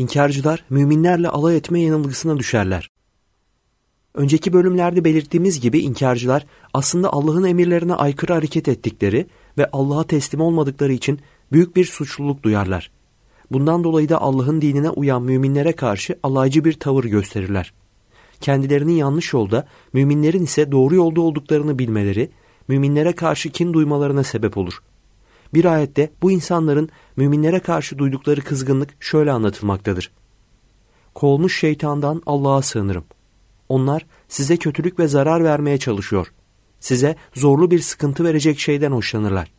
İnkarcılar müminlerle alay etme yanılgısına düşerler. Önceki bölümlerde belirttiğimiz gibi inkarcılar aslında Allah'ın emirlerine aykırı hareket ettikleri ve Allah'a teslim olmadıkları için büyük bir suçluluk duyarlar. Bundan dolayı da Allah'ın dinine uyan müminlere karşı alaycı bir tavır gösterirler. Kendilerinin yanlış yolda, müminlerin ise doğru yolda olduklarını bilmeleri, müminlere karşı kin duymalarına sebep olur.'' Bir ayette bu insanların müminlere karşı duydukları kızgınlık şöyle anlatılmaktadır. Kovulmuş şeytandan Allah'a sığınırım. Onlar size kötülük ve zarar vermeye çalışıyor. Size zorlu bir sıkıntı verecek şeyden hoşlanırlar.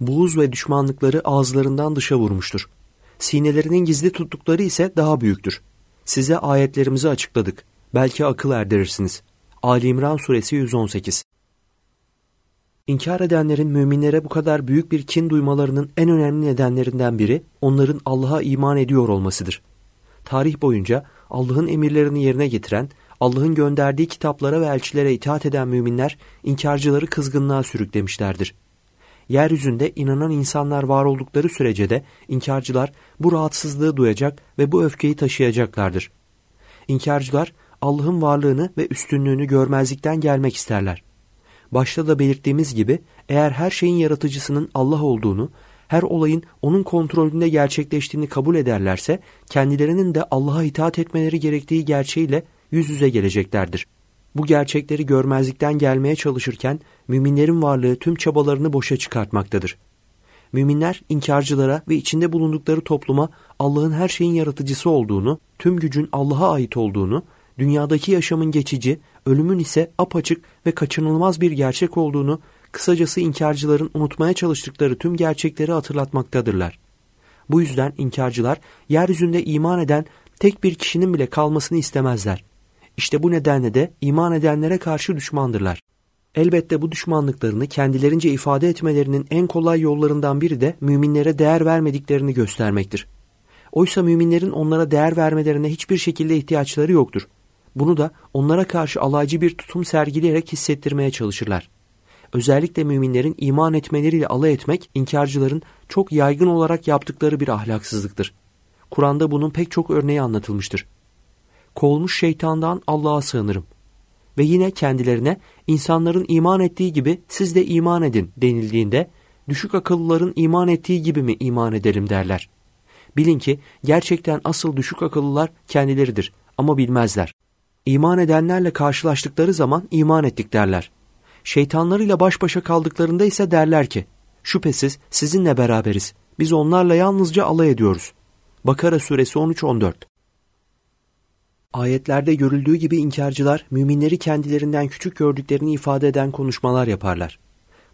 Buğuz ve düşmanlıkları ağızlarından dışa vurmuştur. Sinelerinin gizli tuttukları ise daha büyüktür. Size ayetlerimizi açıkladık. Belki akıl erdirirsiniz. Ali İmran Suresi 118 İnkar edenlerin müminlere bu kadar büyük bir kin duymalarının en önemli nedenlerinden biri onların Allah'a iman ediyor olmasıdır. Tarih boyunca Allah'ın emirlerini yerine getiren, Allah'ın gönderdiği kitaplara ve elçilere itaat eden müminler inkarcıları kızgınlığa sürüklemişlerdir. Yeryüzünde inanan insanlar var oldukları sürece de inkarcılar bu rahatsızlığı duyacak ve bu öfkeyi taşıyacaklardır. İnkarcılar Allah'ın varlığını ve üstünlüğünü görmezlikten gelmek isterler. Başta da belirttiğimiz gibi eğer her şeyin yaratıcısının Allah olduğunu, her olayın onun kontrolünde gerçekleştiğini kabul ederlerse kendilerinin de Allah'a itaat etmeleri gerektiği gerçeğiyle yüz yüze geleceklerdir. Bu gerçekleri görmezlikten gelmeye çalışırken müminlerin varlığı tüm çabalarını boşa çıkartmaktadır. Müminler inkarcılara ve içinde bulundukları topluma Allah'ın her şeyin yaratıcısı olduğunu, tüm gücün Allah'a ait olduğunu, dünyadaki yaşamın geçici, ölümün ise apaçık ve kaçınılmaz bir gerçek olduğunu, kısacası inkarcıların unutmaya çalıştıkları tüm gerçekleri hatırlatmaktadırlar. Bu yüzden inkarcılar yeryüzünde iman eden tek bir kişinin bile kalmasını istemezler. İşte bu nedenle de iman edenlere karşı düşmandırlar. Elbette bu düşmanlıklarını kendilerince ifade etmelerinin en kolay yollarından biri de müminlere değer vermediklerini göstermektir. Oysa müminlerin onlara değer vermelerine hiçbir şekilde ihtiyaçları yoktur. Bunu da onlara karşı alaycı bir tutum sergileyerek hissettirmeye çalışırlar. Özellikle müminlerin iman etmeleriyle alay etmek inkarcıların çok yaygın olarak yaptıkları bir ahlaksızlıktır. Kur'an'da bunun pek çok örneği anlatılmıştır. Kovulmuş şeytandan Allah'a sığınırım. Ve yine kendilerine insanların iman ettiği gibi siz de iman edin denildiğinde düşük akıllıların iman ettiği gibi mi iman edelim derler. Bilin ki gerçekten asıl düşük akıllılar kendileridir ama bilmezler. İman edenlerle karşılaştıkları zaman iman ettik derler. Şeytanlarıyla baş başa kaldıklarında ise derler ki, şüphesiz sizinle beraberiz, biz onlarla yalnızca alay ediyoruz. Bakara suresi 13-14 Ayetlerde görüldüğü gibi inkarcılar müminleri kendilerinden küçük gördüklerini ifade eden konuşmalar yaparlar.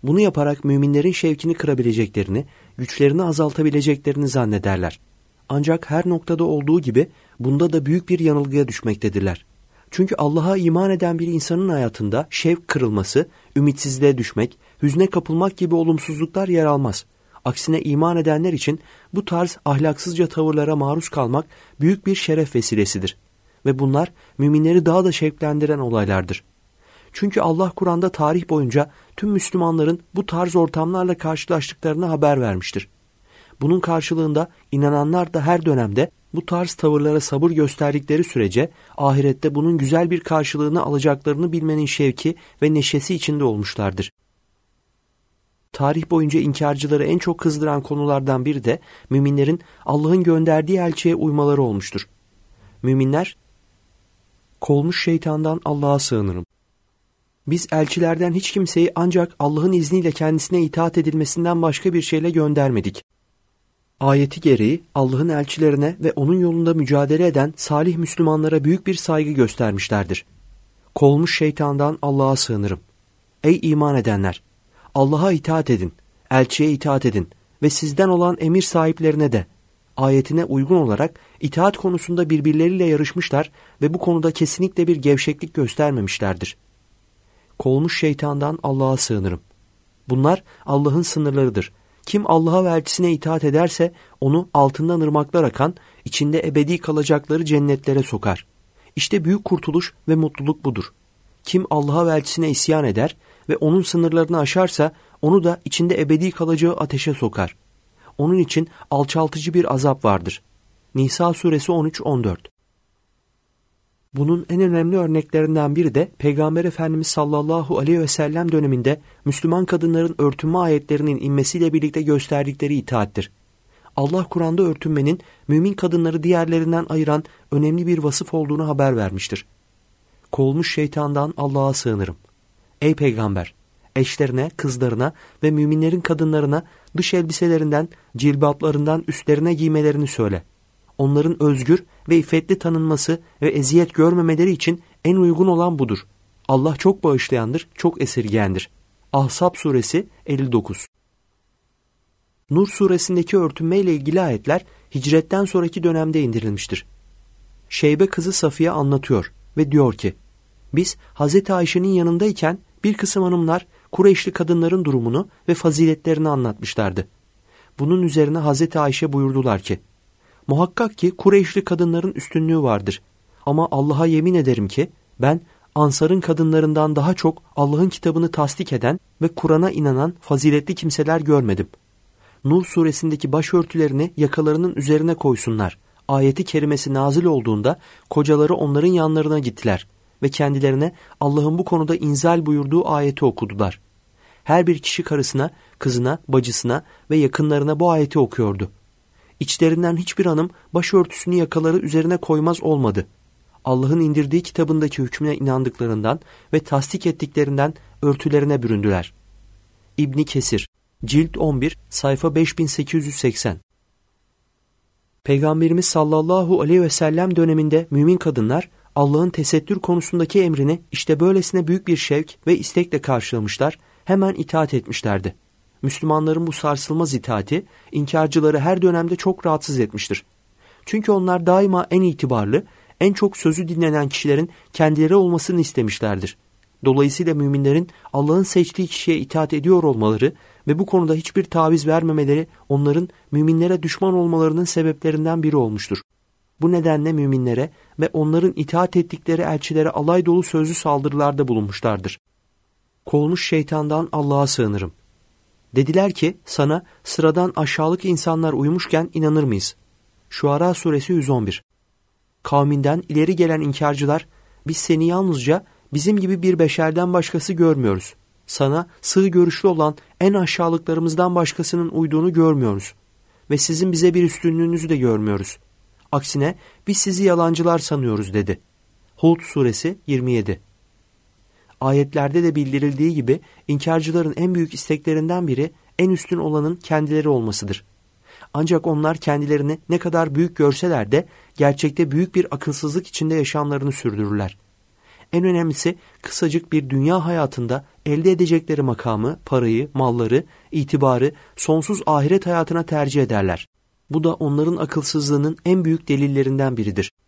Bunu yaparak müminlerin şevkini kırabileceklerini, güçlerini azaltabileceklerini zannederler. Ancak her noktada olduğu gibi bunda da büyük bir yanılgıya düşmektedirler. Çünkü Allah'a iman eden bir insanın hayatında şevk kırılması, ümitsizliğe düşmek, hüzne kapılmak gibi olumsuzluklar yer almaz. Aksine iman edenler için bu tarz ahlaksızca tavırlara maruz kalmak büyük bir şeref vesilesidir. Ve bunlar müminleri daha da şevklendiren olaylardır. Çünkü Allah Kur'an'da tarih boyunca tüm Müslümanların bu tarz ortamlarla karşılaştıklarını haber vermiştir. Bunun karşılığında inananlar da her dönemde bu tarz tavırlara sabır gösterdikleri sürece ahirette bunun güzel bir karşılığını alacaklarını bilmenin şevki ve neşesi içinde olmuşlardır. Tarih boyunca inkarcıları en çok kızdıran konulardan biri de müminlerin Allah'ın gönderdiği elçiye uymaları olmuştur. Müminler, kolmuş şeytandan Allah'a sığınırım. Biz elçilerden hiç kimseyi ancak Allah'ın izniyle kendisine itaat edilmesinden başka bir şeyle göndermedik. Ayeti gereği Allah'ın elçilerine ve onun yolunda mücadele eden salih Müslümanlara büyük bir saygı göstermişlerdir. Kolmuş şeytandan Allah'a sığınırım. Ey iman edenler! Allah'a itaat edin, elçiye itaat edin ve sizden olan emir sahiplerine de ayetine uygun olarak itaat konusunda birbirleriyle yarışmışlar ve bu konuda kesinlikle bir gevşeklik göstermemişlerdir. Kolmuş şeytandan Allah'a sığınırım. Bunlar Allah'ın sınırlarıdır kim Allah'a ve elçisine itaat ederse onu altından ırmaklar akan, içinde ebedi kalacakları cennetlere sokar. İşte büyük kurtuluş ve mutluluk budur. Kim Allah'a ve elçisine isyan eder ve onun sınırlarını aşarsa onu da içinde ebedi kalacağı ateşe sokar. Onun için alçaltıcı bir azap vardır. Nisa suresi 13-14 bunun en önemli örneklerinden biri de Peygamber Efendimiz sallallahu aleyhi ve sellem döneminde Müslüman kadınların örtünme ayetlerinin inmesiyle birlikte gösterdikleri itaattir. Allah Kur'an'da örtünmenin mümin kadınları diğerlerinden ayıran önemli bir vasıf olduğunu haber vermiştir. Kolmuş şeytandan Allah'a sığınırım. Ey peygamber! Eşlerine, kızlarına ve müminlerin kadınlarına dış elbiselerinden, cilbaplarından üstlerine giymelerini söyle.'' onların özgür ve iffetli tanınması ve eziyet görmemeleri için en uygun olan budur. Allah çok bağışlayandır, çok esirgeyendir. Ahsap suresi 59 Nur suresindeki örtünme ile ilgili ayetler hicretten sonraki dönemde indirilmiştir. Şeybe kızı Safiye anlatıyor ve diyor ki, Biz Hz. Ayşe'nin yanındayken bir kısım hanımlar Kureyşli kadınların durumunu ve faziletlerini anlatmışlardı. Bunun üzerine Hz. Ayşe buyurdular ki, Muhakkak ki Kureyşli kadınların üstünlüğü vardır. Ama Allah'a yemin ederim ki ben Ansar'ın kadınlarından daha çok Allah'ın kitabını tasdik eden ve Kur'an'a inanan faziletli kimseler görmedim. Nur suresindeki başörtülerini yakalarının üzerine koysunlar. Ayeti kerimesi nazil olduğunda kocaları onların yanlarına gittiler ve kendilerine Allah'ın bu konuda inzal buyurduğu ayeti okudular. Her bir kişi karısına, kızına, bacısına ve yakınlarına bu ayeti okuyordu.'' İçlerinden hiçbir hanım başörtüsünü yakaları üzerine koymaz olmadı. Allah'ın indirdiği kitabındaki hükmüne inandıklarından ve tasdik ettiklerinden örtülerine büründüler. İbni Kesir, Cilt 11, sayfa 5880 Peygamberimiz sallallahu aleyhi ve sellem döneminde mümin kadınlar Allah'ın tesettür konusundaki emrini işte böylesine büyük bir şevk ve istekle karşılamışlar, hemen itaat etmişlerdi. Müslümanların bu sarsılmaz itaati inkarcıları her dönemde çok rahatsız etmiştir. Çünkü onlar daima en itibarlı, en çok sözü dinlenen kişilerin kendileri olmasını istemişlerdir. Dolayısıyla müminlerin Allah'ın seçtiği kişiye itaat ediyor olmaları ve bu konuda hiçbir taviz vermemeleri onların müminlere düşman olmalarının sebeplerinden biri olmuştur. Bu nedenle müminlere ve onların itaat ettikleri elçilere alay dolu sözlü saldırılarda bulunmuşlardır. Kolmuş şeytandan Allah'a sığınırım. Dediler ki sana sıradan aşağılık insanlar uyumuşken inanır mıyız? Şuara suresi 111 Kavminden ileri gelen inkarcılar biz seni yalnızca bizim gibi bir beşerden başkası görmüyoruz. Sana sığ görüşlü olan en aşağılıklarımızdan başkasının uyduğunu görmüyoruz. Ve sizin bize bir üstünlüğünüzü de görmüyoruz. Aksine biz sizi yalancılar sanıyoruz dedi. Hud suresi 27 ayetlerde de bildirildiği gibi inkarcıların en büyük isteklerinden biri en üstün olanın kendileri olmasıdır. Ancak onlar kendilerini ne kadar büyük görseler de gerçekte büyük bir akılsızlık içinde yaşamlarını sürdürürler. En önemlisi kısacık bir dünya hayatında elde edecekleri makamı, parayı, malları, itibarı sonsuz ahiret hayatına tercih ederler. Bu da onların akılsızlığının en büyük delillerinden biridir.